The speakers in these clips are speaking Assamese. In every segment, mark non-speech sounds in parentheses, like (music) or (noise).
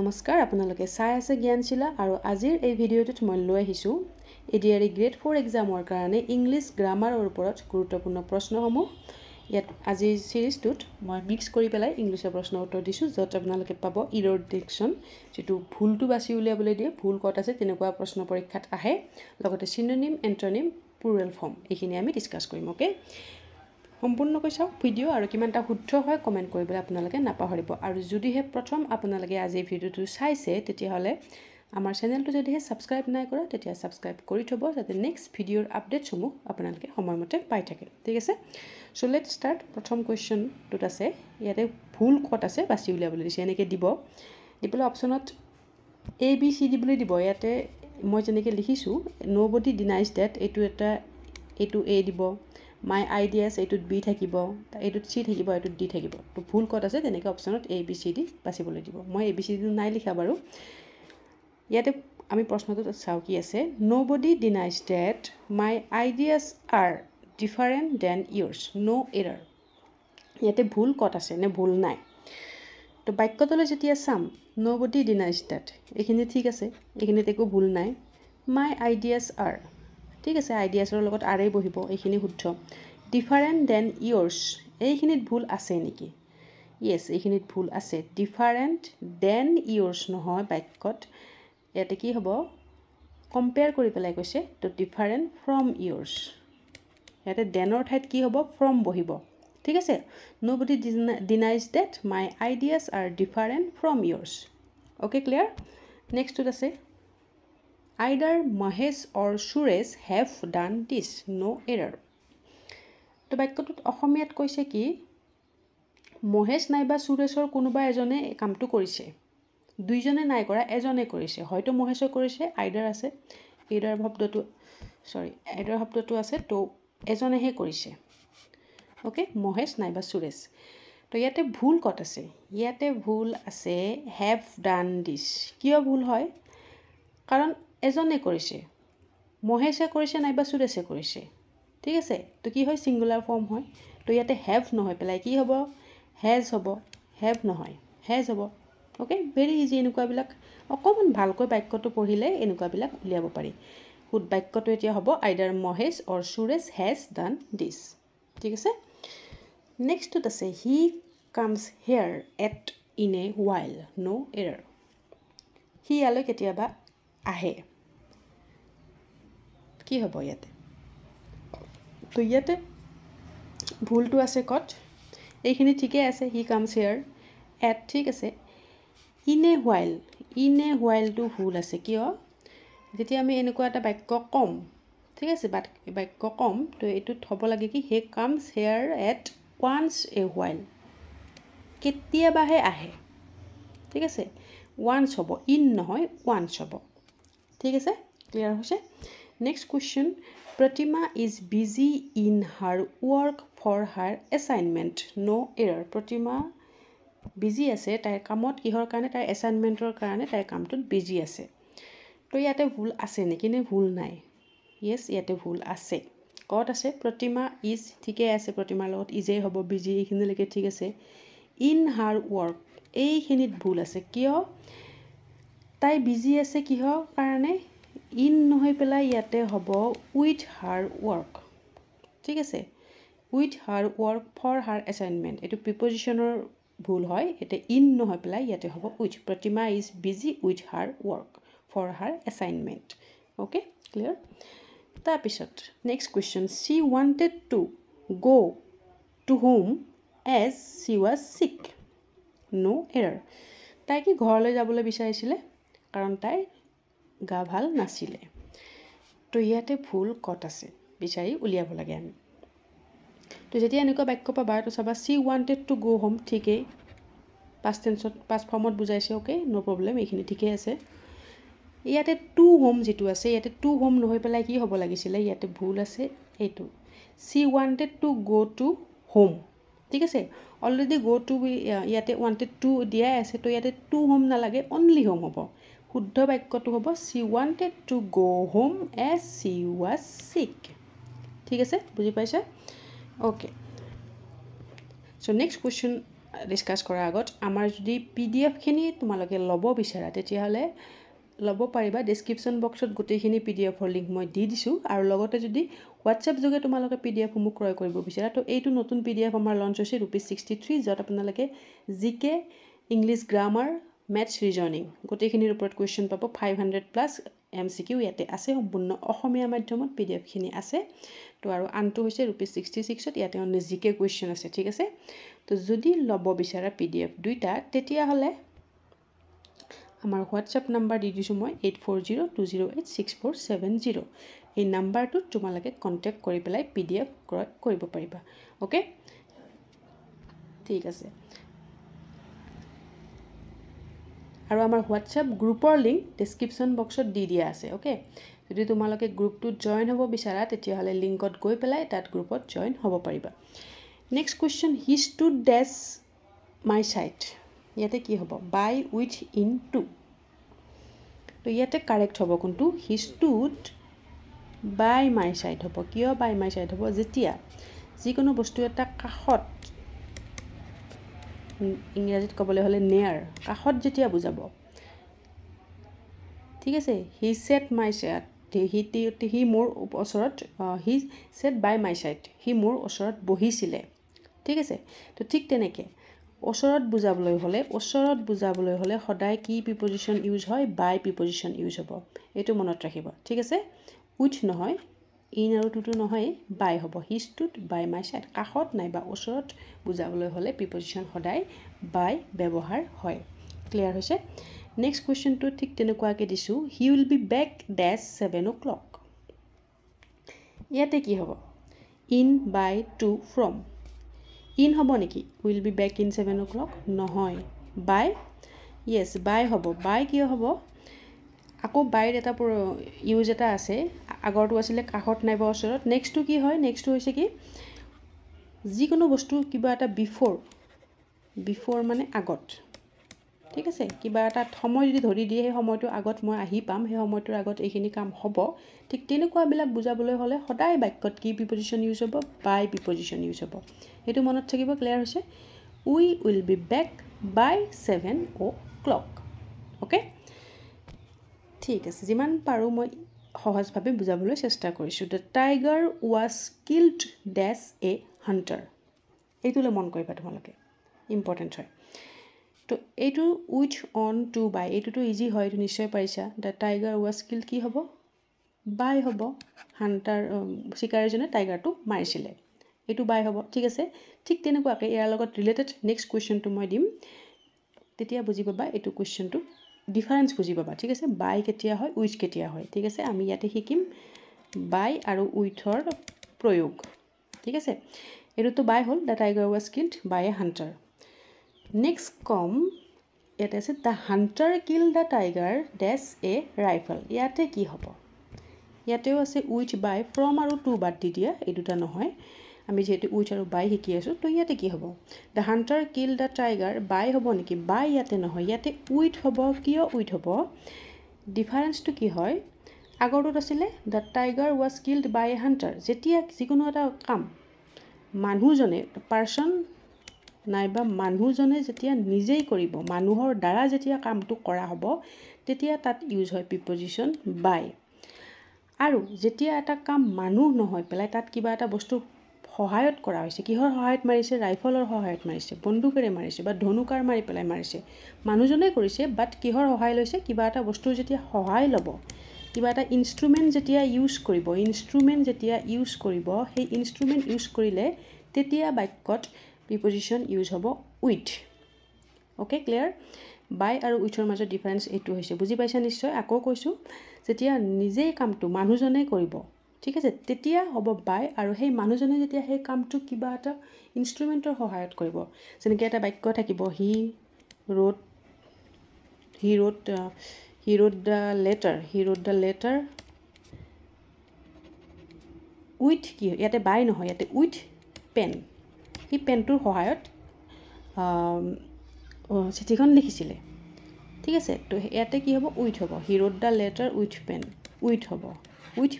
নমস্কাৰ আপোনালোকে চাই আছে জ্ঞানশীলা আৰু আজিৰ এই ভিডিঅ'টোত মই লৈ আহিছোঁ এতিয়াৰে গ্ৰেড ফ'ৰ এক্সামৰ কাৰণে ইংলিছ গ্ৰামাৰৰ ওপৰত গুৰুত্বপূৰ্ণ প্ৰশ্নসমূহ ইয়াত আজিৰ ছিৰিজটোত মই মিক্স কৰি পেলাই ইংলিছৰ প্ৰশ্ন উত্তৰ দিছোঁ য'ত আপোনালোকে পাব ইৰ'ৰ ডিকশ্যন যিটো ভুলটো বাছি উলিয়াবলৈ দিয়ে ভুল ক'ত আছে তেনেকুৱা প্ৰশ্ন পৰীক্ষাত আহে লগতে চিনোনিম এণ্টনিম পুৰেল ফৰ্ম এইখিনি আমি ডিছকাছ কৰিম অ'কে সম্পূৰ্ণকৈ চাওক ভিডিঅ' আৰু কিমান এটা শুদ্ধ হয় কমেণ্ট কৰিবলৈ আপোনালোকে নাপাহৰিব আৰু যদিহে প্ৰথম আপোনালোকে আজি ভিডিঅ'টো চাইছে তেতিয়াহ'লে আমাৰ চেনেলটো যদিহে ছাবস্ক্ৰাইব নাই কৰা তেতিয়া ছাবস্ক্ৰাইব কৰি থ'ব যাতে নেক্সট ভিডিঅ'ৰ আপডেটসমূহ আপোনালোকে সময়মতে পাই থাকে ঠিক আছে চ' লেট ষ্টাৰ্ট প্ৰথম কুৱেশ্যনটোত আছে ইয়াতে ভুল ক'ত আছে বাছি উলিয়াবলৈ দিছে এনেকৈ দিব দিবলৈ অপশ্যনত এ বি চি দিবলৈ দিব ইয়াতে মই যেনেকৈ লিখিছোঁ ন' বডি ডিনাইজ ডেট এইটো এটা এইটো এ দিব মাই আইডিয়াছ এইটোত বি থাকিব এইটোত চি থাকিব এইটোত ডি থাকিব তো ভুল ক'ত আছে তেনেকৈ অপশ্যনত এ বি চি ডি বাচিবলৈ দিব মই এ বি চি ডিটো নাই লিখা বাৰু ইয়াতে আমি প্ৰশ্নটো চাওঁ কি আছে nobody denies that my ideas are different then yours no' error ইয়াতে ভুল ক'ত আছে নে ভুল নাই তো বাক্যটোলৈ যেতিয়া চাম ন' বডি ডিনাইজ ডেট এইখিনি ঠিক আছে এইখিনিত একো ভুল নাই মাই আইডিয়াছ আৰ ঠিক আছে আইডিয়াছৰ লগত আৰেই বহিব এইখিনি শুদ্ধ ডিফাৰেণ্ট দেন ইয়ৰ্ছ এইখিনিত ভুল আছে নেকি য়েছ এইখিনিত ভুল আছে ডিফাৰেণ্ট দেন ইয়ৰ্ছ নহয় বাক্যত ইয়াতে কি হ'ব কম্পেয়াৰ কৰি পেলাই কৈছে ত' ডিফাৰেণ্ট ফ্ৰম ইয়ৰ্চ ইয়াতে ডেনৰ ঠাইত কি হ'ব ফ্ৰম বহিব ঠিক আছে nobody denies that my ideas are different from yours okay clear নেক্সটটোত আছে either Mahesh or Suresh have done this no' error তো বাক্যটোত অসমীয়াত কৈছে কি মহেশ নাইবা সুৰেশৰ কোনোবা এজনে এই কামটো কৰিছে দুইজনে নাই কৰা এজনে কৰিছে হয়তো মহেশে কৰিছে আইডাৰ আছে এইডাৰ শব্দটো চৰি আইডাৰ শব্দটো আছে তো এজনেহে কৰিছে অ'কে মহেশ নাইবা সুৰেশ তো ইয়াতে ভুল ক'ত আছে ইয়াতে ভুল আছে হেভ ডান দিছ কিয় ভুল হয় কাৰণ এজনে কৰিছে মহেশে কৰিছে নাইবা সুৰেশে কৰিছে ঠিক আছে তো কি হয় ছিংগুলাৰ ফৰ্ম হয় তো ইয়াতে হেভ নহয় পেলাই কি হ'ব হেজ হ'ব হেভ নহয় হেজ হ'ব অ'কে ভেৰি ইজি এনেকুৱাবিলাক অকণমান ভালকৈ বাক্যটো পঢ়িলে এনেকুৱাবিলাক উলিয়াব পাৰি সুদ বাক্যটো এতিয়া হ'ব either Mahesh or Suresh has done this ঠিক আছে নেক্সটত আছে he comes here at in a wild no' error সি ইয়ালৈ কেতিয়াবা আহে কি হ'ব ইয়াতে তো ইয়াতে ভুলটো আছে কট এইখিনি ঠিকে আছে হি কামচ হেয়াৰ এট ঠিক আছে ইনে হুৱাইল ইনে হোৱাইলটো ভুল আছে কিয় যেতিয়া আমি এনেকুৱা এটা বাক্য ক'ম ঠিক আছে বাট বাক্য ক'ম তো এইটোত থ'ব লাগে কি he comes here at once a while কেতিয়াবাহে আহে ঠিক আছে ওৱান্স হ'ব ইন নহয় ওৱান্স হ'ব ঠিক আছে ক্লিয়াৰ হৈছে Next question, Pratima is busy in her work for her assignment. No error. Pratima busy ase, tae kamot ihor kane, tae assignment or kane, tae kamtut busy ase. To yate vul ase, nekine vul nai. Yes, yate vul ase. Kot ase, Pratima is, thikhe ase, Pratima lot, ise hobo busy, hindi leke thik ase. In her work, ehi hinit bhul ase, kiyo? Tae busy ase, kiyo, karane? Kiyo? In নহৈ পেলাই ইয়াতে হ'ব উইথ হাৰ ৱৰ্ক ঠিক আছে with her work for her assignment এইটো প্ৰিপজিশ্যনৰ ভুল হয় এতিয়া ইন নহৈ পেলাই ইয়াতে হ'ব with Pratima is busy with her work for her assignment okay clear তাৰপিছত next question she wanted to go' to home as she was sick no' এৰাৰ তাই কি ঘৰলৈ যাবলৈ বিচাৰিছিলে কাৰণ তাইৰ গা ভাল নাছিলে তো ইয়াতে ভুল ক'ত আছে বিচাৰি উলিয়াব লাগে আমি তো যেতিয়া এনেকুৱা বাক্য পাবা তো চাবা she wanted to go' home ঠিকেই পাষ্ট টেঞ্চত পাষ্ট ফৰ্মত বুজাইছে অ'কে ন' প্ৰব্লেম এইখিনি ঠিকেই আছে ইয়াতে টু হোম যিটো আছে ইয়াতে টু হোম নহৈ পেলাই কি হ'ব লাগিছিলে ইয়াতে ভুল আছে এইটো she wanted to go' to home ঠিক আছে অলৰেডি গ' টু ইয়াতে ৱান্টেড টু দিয়াই আছে তো ইয়াতে টু হোম নালাগে অনলি হোম হ'ব শুদ্ধ বাক্যটো হ'ব she wanted to go' home a she was sick ঠিক আছে বুজি পাইছে okay so' next question discuss কৰাৰ আগত আমাৰ যদি পি ডি এফখিনি তোমালোকে ল'ব বিচাৰা তেতিয়াহ'লে ল'ব পাৰিবা ডিছক্ৰিপশ্যন বক্সত গোটেইখিনি পি ডি এফৰ লিংক মই দি দিছোঁ আৰু লগতে যদি হোৱাটছএপ যোগে তোমালোকে পি ডি এফসমূহ ক্ৰয় কৰিব বিচাৰা তো এইটো নতুন পি ডি এফ আমাৰ লঞ্চ হৈছে ৰুপিজ ছিক্সটি থ্ৰী য'ত আপোনালোকে G K English grammar maths reasoning গোটেইখিনিৰ ওপৰত কুৱেশ্যন পাব five hundred plus M C Q ইয়াতে আছে সম্পূৰ্ণ অসমীয়া মাধ্যমত পি ডি এফখিনি আছে তো আৰু আনটো হৈছে ৰুপিজ ছিক্সটি ছিক্সত ইয়াতে অন্য জি কে কুৱেশ্যন আছে ঠিক আছে তো যদি ল'ব বিচাৰা পি ডি এফ দুইটা তেতিয়াহ'লে আমাৰ হোৱাটছএপ নাম্বাৰ দি দিছোঁ মই eight four zero' two zero' eight six four seven zero' এই নাম্বাৰটোত তোমালোকে কণ্টেক্ট কৰি পেলাই পি ডি এফ ক্ৰয় কৰিব পাৰিবা অ'কে ঠিক আছে আৰু আমাৰ হোৱাটছআপ গ্ৰুপৰ লিংক ডেছক্ৰিপশ্যন বক্সত দি দিয়া আছে অ'কে যদি তোমালোকে গ্ৰুপটোত জইন হ'ব বিচাৰা তেতিয়াহ'লে লিংকত গৈ পেলাই তাত গ্ৰুপত জইন হ'ব পাৰিবা next question his to dash my sight ইয়াতে কি হ'ব বাই উইথ ইন টু তো ইয়াতে কাৰেক্ট হ'ব কোনটো হিজ টুত বাই মাই চাইড হ'ব কিয় বাই মাই চাইড হ'ব যেতিয়া যিকোনো বস্তু এটা কাষত ইংৰাজীত ক'বলৈ হ'লে নেয়াৰ কাষত যেতিয়া বুজাব ঠিক আছে হি ছেট মাই ছেট হি মোৰ ওচৰত হি ছেট বাই মাই ছাইট সি মোৰ ওচৰত বহিছিলে ঠিক আছে তো ঠিক তেনেকৈ ওচৰত বুজাবলৈ হ'লে ওচৰত বুজাবলৈ হ'লে সদায় কি প্ৰিপজিশ্যন ইউজ হয় বাই প্ৰিপজিশ্যন ইউজ হ'ব এইটো মনত ৰাখিব ঠিক আছে উইথ নহয় ইন আৰু টুটো নহয় বাই হ'ব হিষ্টুত বাই মাই চাইড কাষত নাইবা ওচৰত বুজাবলৈ হ'লে প্ৰিপজিশ্যন সদায় বাই ব্যৱহাৰ হয় ক্লিয়াৰ হৈছে নেক্সট কুৱেশ্যনটো ঠিক তেনেকুৱাকৈ দিছোঁ he will be back dash seven o'clock ইয়াতে কি হ'ব in by to from in হ'ব নেকি will be back in seven o'clock নহয় বাই য়েছ বাই হ'ব বাই কিয় হ'ব আকৌ বাইৰ এটা ইউজ এটা আছে আগৰটো আছিলে কাষত নাইবা বা ওচৰত নেক্সটটো কি হয় নেক্সটটো হৈছে কি যিকোনো বস্তু কিবা এটা বিফৰ বিফৰ মানে আগত ঠিক আছে কিবা এটা সময় যদি ধৰি দিয়ে সেই সময়টোৰ আগত মই আহি পাম সেই সময়টোৰ আগত এইখিনি কাম হ'ব ঠিক তেনেকুৱাবিলাক বুজাবলৈ হ'লে সদায় বাক্যত কি প্ৰিপজিশ্যন ইউজ হ'ব বাই প্ৰিপজিশ্যন ইউজ হ'ব সেইটো মনত থাকিব ক্লিয়াৰ হৈছে we will be back by seven o'clock okay ঠিক আছে যিমান পাৰোঁ মই সহজভাৱে বুজাবলৈ চেষ্টা কৰিছোঁ the tiger was killed dash a hunter এইটোলৈ মন কৰিবা তোমালোকে ইম্পৰ্টেণ্ট হয় তো এইটো উইথ অন টু বাই এইটোতো ইজি হয় এইটো নিশ্চয় পাৰিছা দ্য টাইগাৰ ৱাজ কিল্ড কি হ'ব বাই হ'ব হাণ্টাৰ চিকাৰীজনে টাইগাৰটো মাৰিছিলে এইটো বাই হ'ব ঠিক আছে ঠিক তেনেকুৱাকৈ ইয়াৰ লগত ৰিলেটেড নেক্সট কুৱেশ্যনটো মই দিম তেতিয়া বুজি পাবা এইটো কুৱেশ্যনটো ডিফাৰেঞ্চ বুজি পাবা ঠিক আছে বাই কেতিয়া হয় উইথ কেতিয়া হয় ঠিক আছে আমি ইয়াতে শিকিম বাই আৰু উইথৰ প্ৰয়োগ ঠিক আছে এইটোতো বাই হ'ল the tiger was killed by a hunter next come ইয়াতে আছে the hunter kill the tiger dash a rifle ইয়াতে কি হ'ব ইয়াতেও আছে উইথ বাই ফ্ৰম আৰু টু বাদ দি দিয়া এই দুটা নহয় আমি যিহেতু উইথ আৰু বাই শিকি আছোঁ তো ইয়াতে কি হ'ব the hunter kill the tiger by হ'ব নেকি বাই ইয়াতে নহয় ইয়াতে উইথ হ'ব কিয় উইথ হ'ব ডিফাৰেঞ্চটো কি হয় আগৰটোত আছিলে the tiger was killed by a hunter যেতিয়া যিকোনো এটা কাম মানুহজনে পাৰ্চন নাইবা মানুহজনে যেতিয়া নিজেই কৰিব মানুহৰ দ্বাৰা যেতিয়া কামটো কৰা হ'ব তেতিয়া তাত ইউজ হয় প্ৰিপজিশ্যন বাই আৰু যেতিয়া এটা কাম মানুহ নহয় পেলাই তাত কিবা এটা বস্তু সহায়ত কৰা হৈছে কিহৰ সহায়ত মাৰিছে ৰাইফলৰ সহায়ত মাৰিছে বন্দুকেৰে মাৰিছে বা ধনুকাৰ মাৰি পেলাই মাৰিছে মানুহজনে কৰিছে বাট কিহৰ সহায় লৈছে কিবা এটা বস্তু যেতিয়া সহায় ল'ব কিবা এটা ইনষ্ট্ৰুমেণ্ট যেতিয়া ইউজ কৰিব ইনষ্ট্ৰুমেণ্ট যেতিয়া ইউজ কৰিব সেই ইনষ্ট্ৰুমেণ্ট ইউজ কৰিলে তেতিয়া বাক্যত প্ৰিপজিশ্যন ইউজ হ'ব উইথ অ'কে ক্লিয়াৰ বাই আৰু উইথৰ মাজত ডিফাৰেঞ্চ এইটো হৈছে বুজি পাইছা নিশ্চয় আকৌ কৈছোঁ যেতিয়া নিজেই কামটো মানুহজনে কৰিব ঠিক আছে তেতিয়া হ'ব বাই আৰু সেই মানুহজনে যেতিয়া সেই কামটো কিবা এটা ইনষ্ট্ৰুমেণ্টৰ সহায়ত কৰিব যেনেকৈ এটা বাক্য থাকিব he wrote he wrote he wrote the letter he wrote the letter with কি ইয়াতে বাই নহয় ইয়াতে উইথ পেন সেই পেনটোৰ সহায়ত চিঠিখন লিখিছিলে ঠিক আছে তো ইয়াতে কি হ'ব উইথ হ'ব he wrote the letter with pen with হ'ব উইথ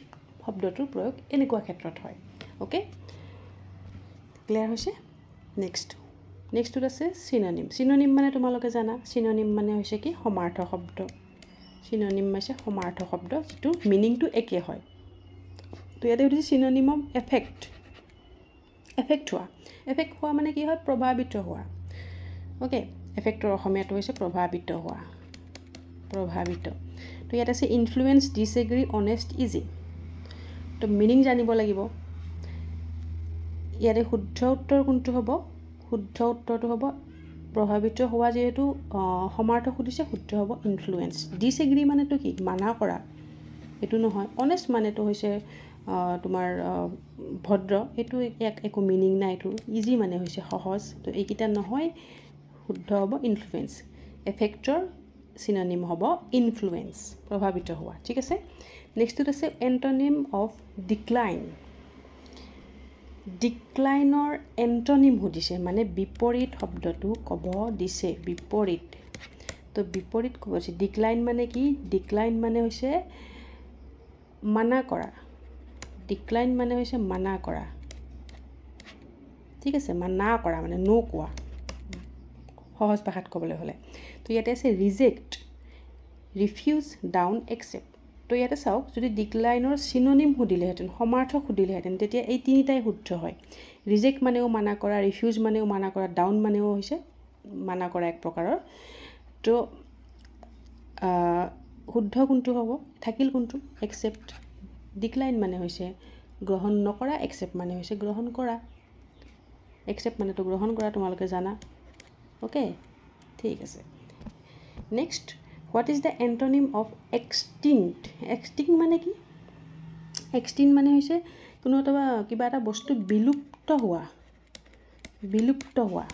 শব্দটোৰ প্ৰয়োগ এনেকুৱা ক্ষেত্ৰত হয় অ'কে ক্লিয়াৰ হৈছে নেক্সট নেক্সটটোত আছে চিনানিম চিনোনিম মানে তোমালোকে জানা চিনোনিম মানে হৈছে কি সমাৰ্থ শব্দ চিনোনিম হৈছে সমাৰ্থ শব্দ যিটো মিনিংটো একে হয় তো ইয়াতে সুধিছে চিনোনিম এফেক্ট এফেক্ট হোৱা এফেক্ট হোৱা মানে কি হয় প্ৰভাৱিত হোৱা অ'কে এফেক্টৰ অসমীয়াটো হৈছে প্ৰভাৱিত হোৱা প্ৰভাৱিত তো ইয়াত আছে influence disagree honest easy তো মিনিং জানিব লাগিব ইয়াতে শুদ্ধ উত্তৰ কোনটো হ'ব শুদ্ধ উত্তৰটো হ'ব প্ৰভাৱিত হোৱা যিহেতু সমাৰ্থ সুধিছে শুদ্ধ হ'ব ইনফ্লুৱেঞ্চ ডিছএগ্ৰী মানেতো কি মানা কৰা এইটো নহয় অনেষ্ট মানেতো হৈছে তোমাৰ ভদ্ৰ এইটো ইয়াক একো মিনিং নাই এইটো ইজি মানে হৈছে সহজ তো এইকেইটা নহয় শুদ্ধ হ'ব ইনফ্লুৱেঞ্চ এফেক্টৰ চিনানিম হ'ব ইনফ্লুৱেঞ্চ প্ৰভাৱিত হোৱা ঠিক আছে নেক্সটটোত আছে এণ্টনিম অফ ডিক্লাইন ডিক্লাইনৰ এণ্টনিম সুধিছে মানে বিপৰীত শব্দটো ক'ব দিছে বিপৰীত তো বিপৰীত ক'ব দিছে ডিক্লাইন মানে কি ডিক্লাইন মানে হৈছে মানা কৰা ডিক্লাইন মানে হৈছে মানা কৰা ঠিক আছে মানা কৰা মানে ন' কোৱা সহজ ভাষাত ক'বলৈ হ'লে তো ইয়াতে আছে ৰিজেক্ট ৰিফিউজ ডাউন একচেপ্ট তো ইয়াতে চাওক যদি ডিক্লাইনৰ চিননিম সুধিলেহেঁতেন সমাৰ্থ সুধিলেহেঁতেন তেতিয়া এই তিনিটাই শুদ্ধ হয় ৰিজেক্ট মানেও মানা কৰা ৰিফিউজ মানেও মানা কৰা ডাউন মানেও হৈছে মানা কৰা এক প্ৰকাৰৰ তো শুদ্ধ কোনটো হ'ব থাকিল কোনটো একচেপ্ট ডিক্লাইন মানে হৈছে গ্ৰহণ নকৰা একচেপ্ট মানে হৈছে গ্ৰহণ কৰা একচেপ্ট মানেতো গ্ৰহণ কৰা তোমালোকে জানা অ'কে ঠিক আছে next what is the antonym of extinct extinct মানে কি এক্সটিং মানে হৈছে কোনো এটা কিবা এটা বস্তু বিলুপ্ত হোৱা বিলুপ্ত হোৱা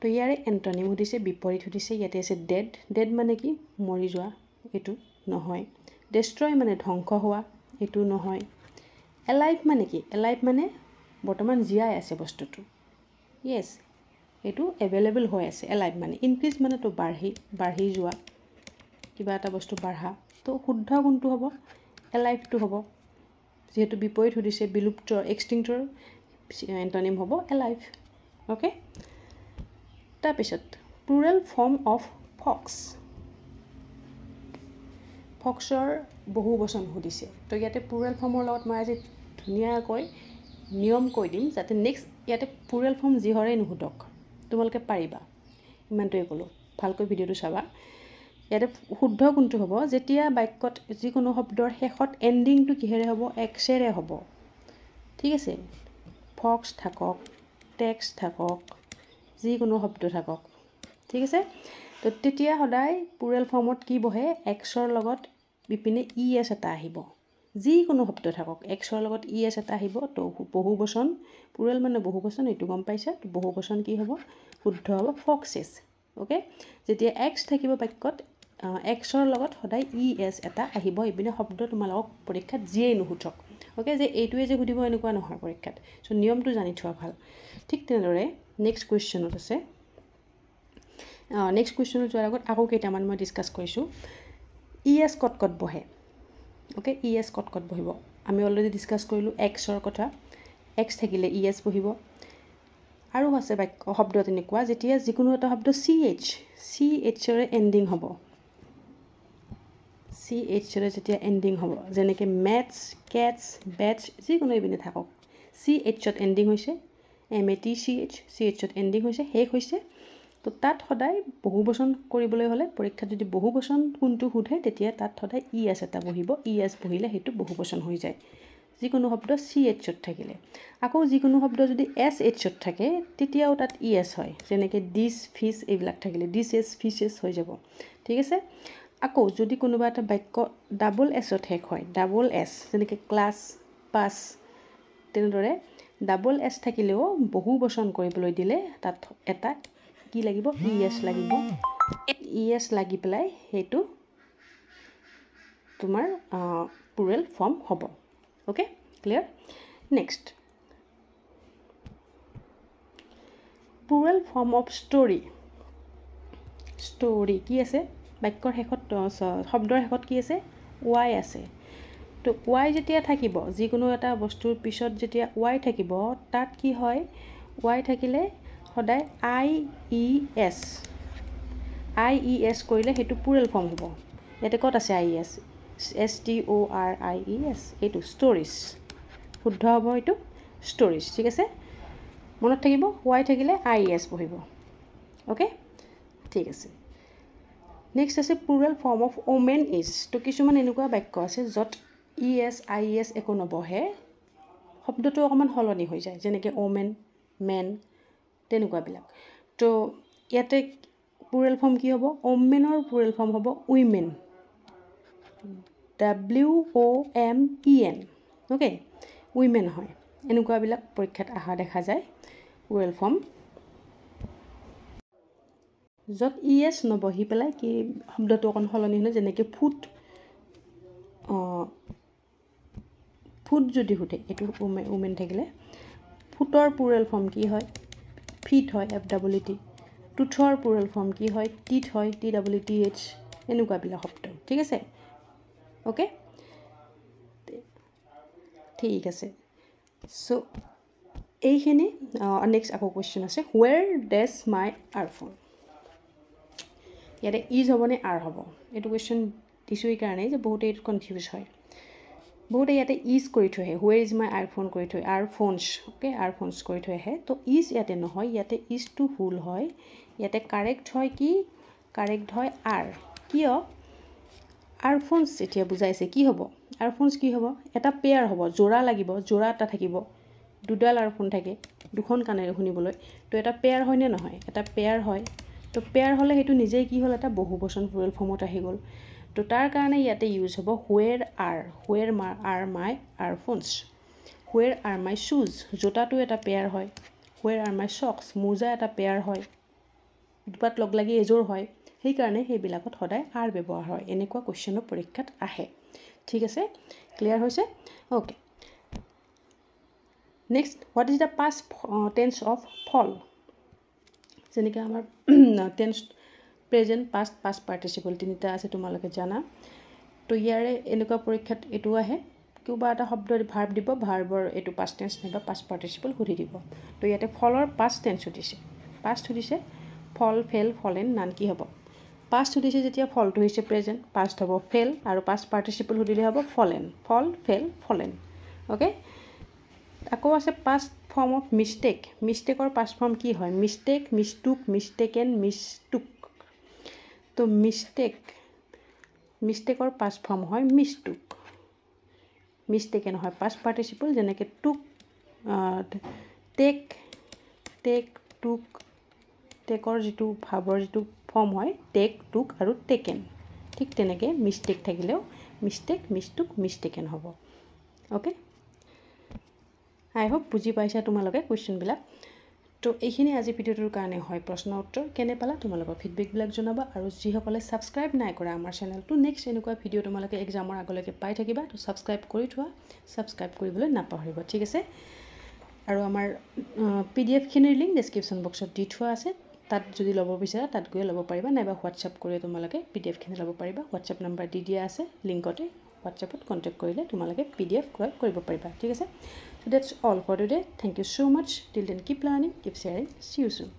তো ইয়াৰে এণ্টনিম সুধিছে বিপৰীত সুধিছে ইয়াতে আছে ডেড ডেড মানে কি মৰি যোৱা এইটো নহয় ডেষ্ট্ৰয় মানে ধ্বংস হোৱা এইটো নহয় এলাইভ মানে কি এলাইভ মানে বৰ্তমান জীয়াই আছে বস্তুটো য়েছ এইটো এভেইলেবল হৈ আছে এলাইভ মানে ইনক্ৰিজ মানেতো বাঢ়ি বাঢ়ি যোৱা কিবা এটা বস্তু বাঢ়া তো শুদ্ধ কোনটো হ'ব এলাইভটো হ'ব যিহেতু বিপৰীত সুধিছে বিলুপ্ত এক্সটিংটৰ এণ্টনিম হ'ব এলাইভ অ'কে তাৰপিছত প্লুৰেল ফৰ্ম অফ ফক্স ফক্সৰ বহু বচন সুধিছে তো ইয়াতে পুৰেল ফৰ্মৰ লগত মই আজি ধুনীয়াকৈ নিয়ম কৈ দিম যাতে নেক্সট ইয়াতে পুৰেল ফৰ্ম যিহৰে নুসুধক তোমালোকে পাৰিবা ইমানটোৱে ক'লোঁ ভালকৈ ভিডিঅ'টো চাবা ইয়াতে শুদ্ধ কোনটো হ'ব যেতিয়া বাক্যত যিকোনো শব্দৰ শেষত এণ্ডিংটো কিহেৰে হ'ব এক্সেৰে হ'ব ঠিক আছে ফক্স থাকক টেক্স থাকক যিকোনো শব্দ থাকক ঠিক আছে তো তেতিয়া সদায় পুৰেল ফৰ্মত কি বহে এক্সৰ লগত বিপিনে ই e এছ এটা আহিব যিকোনো শব্দ থাকক এক্সৰ লগত ই এছ এটা আহিব তো বহু বচন পুৰেল মানে বহু বচন এইটো গম পাইছা তো বহু বচন কি হ'ব শুদ্ধ হ'ব ফক্সেছ অ'কে যেতিয়া এক্স থাকিব বাক্যত এক্সৰ লগত সদায় ই এছ এটা আহিব এইপিনে শব্দ তোমালোকক পৰীক্ষাত যিয়েই নুসুধক অ'কে যে এইটোৱে যে সুধিব এনেকুৱা নহয় পৰীক্ষাত চ' নিয়মটো জানি থোৱা ভাল ঠিক তেনেদৰে নেক্সট কুৱেশ্যনত আছে নেক্সট কুৱেশ্যনত যোৱাৰ আগত আকৌ কেইটামান মই ডিছকাছ কৰিছোঁ ই এছ ক'ত ক'ত বহে অ'কে ই এছ কট কট বহিব আমি অলৰেডি ডিছকাছ কৰিলোঁ এক্সৰ কথা এক্স থাকিলে ই e এছ বহিব আৰু আছে বাক্য শব্দ তেনেকুৱা যেতিয়া যিকোনো এটা শব্দ চি এইচ চি এইচৰে এণ্ডিং হ'ব চি এইচৰে যেতিয়া এণ্ডিং হ'ব যেনেকৈ মেটছ কেটছ বেটছ যিকোনো এইপিনে থাকক চি এইচত এণ্ডিং হৈছে M A T C H C এইচত এণ্ডিং হৈছে শেষ হৈছে তো তাত সদায় বহু বচন কৰিবলৈ হ'লে পৰীক্ষাত যদি বহু বচন কোনটো সোধে তেতিয়া তাত সদায় ই এছ এটা বহিব ই এছ বহিলে সেইটো বহু বচন হৈ যায় যিকোনো শব্দ চি এইচত থাকিলে আকৌ যিকোনো শব্দ যদি এছ এইচত থাকে তেতিয়াও তাত ই এছ হয় যেনেকৈ ডিচ ফিচ এইবিলাক থাকিলে ডিচ এছ ফিচ এছ হৈ যাব ঠিক আছে আকৌ যদি কোনোবা এটা বাক্য ডাবল এছত শেষ হয় ডাবল এছ যেনেকৈ ক্লাছ পাছ তেনেদৰে ডাবল এছ থাকিলেও বহু বচন কৰিবলৈ দিলে তাত এটা কি লাগিব ই e এছ লাগিব ই e এছ লাগি পেলাই সেইটো তোমাৰ পুৰেল ফৰ্ম হ'ব okay clear next plural form of story story কি আছে বাক্যৰ শেষত শব্দৰ শেষত কি আছে ৱাই আছে তো ৱাই যেতিয়া থাকিব যিকোনো এটা বস্তুৰ পিছত যেতিয়া ৱাই থাকিব তাত কি হয় ৱাই থাকিলে সদায় আই E S I E S কৰিলে সেইটো পুৰেল ফৰ্ম হ'ব ইয়াতে ক'ত আছে I E S S T O' R I E S এইটো ষ্ট'ৰিজ শুদ্ধ হ'ব এইটো ষ্ট'ৰিজ ঠিক আছে মনত থাকিব ৱাই থাকিলে আই ই এছ পঢ়িব অ'কে ঠিক আছে নেক্সট আছে plural form of omen is তো কিছুমান এনেকুৱা বাক্য আছে য'ত ই এছ আই ই এছ একো নবহে শব্দটো অকণমান সলনি হৈ যায় যেনেকৈ অ'মেন মেন তেনেকুৱাবিলাক তো ইয়াতে পুৰেল ফৰ্ম কি হ'ব অমেনৰ পুৰেল ফৰ্ম হ'ব women W O' M E N okay women হয় এনেকুৱাবিলাক পৰীক্ষাত অহা দেখা যায় পুৰেল ফৰ্ম য'ত ই e এছ নবহি পেলাই কি শব্দটো অকণ সলনি হ'লে যেনেকৈ ফুট ফুট যদি সুধে এইটো উমে উমেন থাকিলে ফুটৰ পুৰেল ফৰ্ম কি হয় ফিট হয় এফ ডাব্লিউ টি টুথৰ পুৰল ফৰ্ম কি হয় টিট হয় টি ডাব্লিউ টি এইচ এনেকুৱাবিলাক শব্দ ঠিক আছে অ'কে ঠিক আছে চ' এইখিনি নেক্সট আকৌ কুৱেশ্যন আছে where does my are earphone ইয়াতে ইজ হ'বনে আৰ হ'ব এইটো কুৱেশ্যন দিছোঁ এইকাৰণেই যে বহুতেই কনফিউজ হয় বহুতে ইয়াতে ইজ কৰি থৈ আহে হুৱেৰ ইজ মাই আইফোন কৰি থৈ আৰফোনছ অ'কে আৰফোনছ কৰি থৈ আহে তো ইজ ইয়াতে নহয় ইয়াতে ইজটো ভুল হয় ইয়াতে কাৰেক্ট হয় কি কাৰেক্ট হয় আৰ কিয় আৰফোনছ এতিয়া বুজাইছে কি হ'ব আৰফোনছ কি হ'ব এটা পেয়াৰ হ'ব যোৰা লাগিব যোৰা এটা থাকিব দুডাল আৰফোন থাকে দুখন কাণেৰে শুনিবলৈ তো এটা পেয়াৰ হয়নে নহয় এটা পেয়াৰ হয় তো পেয়াৰ হ'লে সেইটো নিজেই কি হ'ল এটা বহু বচন ফুৰেল ফৰ্মত আহি গ'ল তো তাৰ কাৰণে ইয়াতে ইউজ হ'ব where are where my are my are phones where are my শ্বুজ জোতাটো এটা পেয়াৰ হয় হুৱেৰ আৰ মাই শ্বক্স মোজা এটা পেয়াৰ হয় দুপাত লগ লাগি এযোৰ হয় সেইকাৰণে সেইবিলাকত সদায় আৰ ব্যৱহাৰ হয় এনেকুৱা কুৱেশ্যনৰ পৰীক্ষাত আহে ঠিক আছে ক্লিয়াৰ হৈছে okay next what is the past tense of fall যেনেকৈ আমাৰ tense (clears throat) present past past participle তিনিটা আছে তোমালোকে জানা তো ইয়াৰে এনেকুৱা পৰীক্ষাত এইটো আহে কিবা এটা শব্দ ভাৰ্ব দিব ভাৰ্বৰ এইটো পাষ্ট টেঞ্চ নাইবা পাষ্ট পাৰ্টিচিপল সুধি দিব তো ইয়াতে ফলৰ পাষ্ট টেন্স সুধিছে পাষ্ট সুধিছে ফল ফেল ফলেন নান কি হ'ব পাষ্ট সুধিছে যেতিয়া ফলটো হৈছে প্ৰেজেণ্ট পাষ্ট হ'ব ফেল আৰু পাষ্ট পাৰ্টিচিপল সুধিলে হ'ব fallen fall fell fallen okay আকৌ আছে পাষ্ট ফৰ্ম অফ মিষ্টেক মিষ্টেকৰ পাষ্ট ফৰ্ম কি হয় mistake mistook mistake and mistook তো মিষ্টেক মিষ্টেকৰ পাষ্ট ফৰ্ম হয় মিষ্টুক মিষ্টেকে নহয় পাষ্ট পাৰ্টিচিপল যেনেকৈ টুক টেক টেক টুক টেকৰ যিটো ভাৱৰ যিটো ফৰ্ম হয় টেক টুক আৰু টেকেন ঠিক তেনেকৈ মিষ্টেক থাকিলেও মিষ্টেক মিষ্টুক মিষ্টেকেন হ'ব অ'কে আই হোপ বুজি পাইছা তোমালোকে কুৱেশ্যনবিলাক তো এইখিনি আজি ভিডিঅ'টোৰ কাৰণে হয় প্ৰশ্ন উত্তৰ কেনে পালা তোমালোকৰ ফিডবেকবিলাক জনাবা আৰু যিসকলে ছাবস্ক্ৰাইব নাই কৰা আমাৰ চেনেলটো নেক্সট এনেকুৱা ভিডিঅ' তোমালোকে এক্সামৰ আগলৈকে পাই থাকিবা তো ছাবস্ক্ৰাইব কৰি থোৱা ছাবস্ক্ৰাইব কৰিবলৈ নাপাহৰিব ঠিক আছে আৰু আমাৰ পি ডি এফখিনিৰ লিংক ডেছক্ৰিপশ্যন বক্সত দি থোৱা আছে তাত যদি ল'ব বিচাৰা তাত গৈ ল'ব পাৰিবা নাইবা হোৱাটছআপ কৰি তোমালোকে পি ডি এফখিনি ল'ব পাৰিবা হোৱাটছএপ নাম্বাৰ দি দিয়া আছে লিংকতে হোৱাটছএপত কণ্টেক্ট কৰিলে তোমালোকে পি ডি এফ ক্ৰয় কৰিব পাৰিবা ঠিক আছে so' that's all for today thank you so' much till then keep learning keep sharing see you চু